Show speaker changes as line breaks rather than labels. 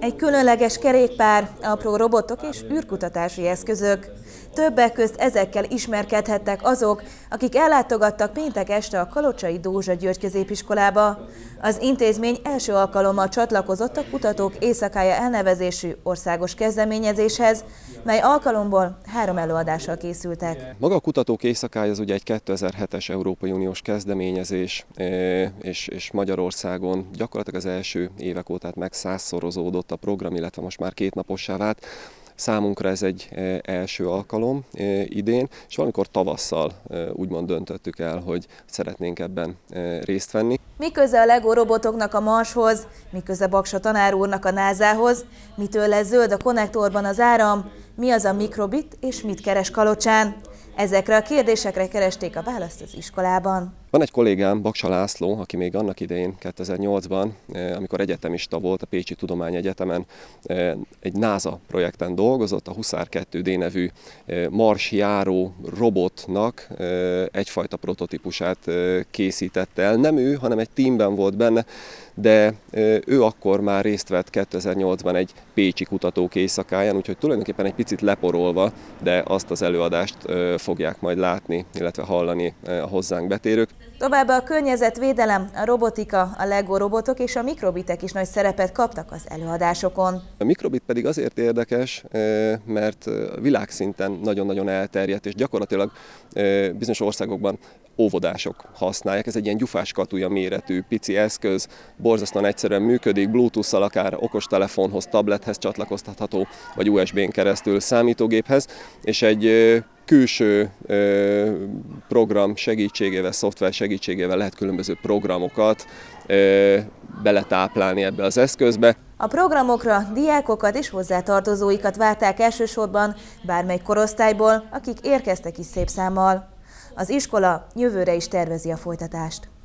Egy különleges kerékpár, apró robotok és űrkutatási eszközök. Többek közt ezekkel ismerkedhettek azok, akik ellátogattak péntek este a Kalocsai Dózsa György középiskolába. Az intézmény első alkalommal csatlakozott a Kutatók Éjszakája elnevezésű országos kezdeményezéshez, mely alkalomból három előadással készültek.
Maga a Kutatók Éjszakája az ugye egy 2007-es Európai Uniós kezdeményezés, eh, és, Magyarországon gyakorlatilag az első évek óta hát megszázszorozódott módosodott a program, illetve most már két napossá vált. Számunkra ez egy e, első alkalom e, idén, és valamikor tavasszal e, úgymond döntöttük el, hogy szeretnénk ebben részt venni.
Miközben a LEGO robotoknak a Marshoz, miközben Baksa tanár úrnak a Názához, mitől lesz zöld a konnektorban az áram, mi az a mikrobit és mit keres Kalocsán? Ezekre a kérdésekre keresték a választ az iskolában.
Van egy kollégám, Baksa László, aki még annak idején, 2008-ban, eh, amikor egyetemista volt a Pécsi Tudományegyetemen, eh, egy NASA projekten dolgozott, a Huszár 2D nevű eh, marsjáró robotnak egyfajta prototípusát készítette el. Nem ő, hanem egy tímben volt benne, de ő akkor már részt vett 2008-ban egy pécsi kutatók éjszakáján, úgyhogy tulajdonképpen egy picit leporolva, de azt az előadást fogják majd látni, illetve hallani a hozzánk betérők.
Továbbá a környezetvédelem, a robotika, a LEGO robotok és a mikrobitek is nagy szerepet kaptak az előadásokon.
A mikrobit pedig azért érdekes, eh, mert eh, világszinten nagyon-nagyon elterjedt, és gyakorlatilag eh, bizonyos országokban óvodások használják. Ez egy ilyen gyufás katúja méretű pici eszköz, borzasztóan egyszerűen működik, Bluetooth-szal akár okostelefonhoz, tablethez csatlakoztatható, vagy USB-n keresztül számítógéphez, és egy külső program segítségével, szoftver segítségével lehet különböző programokat beletáplálni ebbe az eszközbe.
A programokra diákokat és hozzátartozóikat várták elsősorban bármely korosztályból, akik érkeztek is szép számmal. Az iskola jövőre is tervezi a folytatást.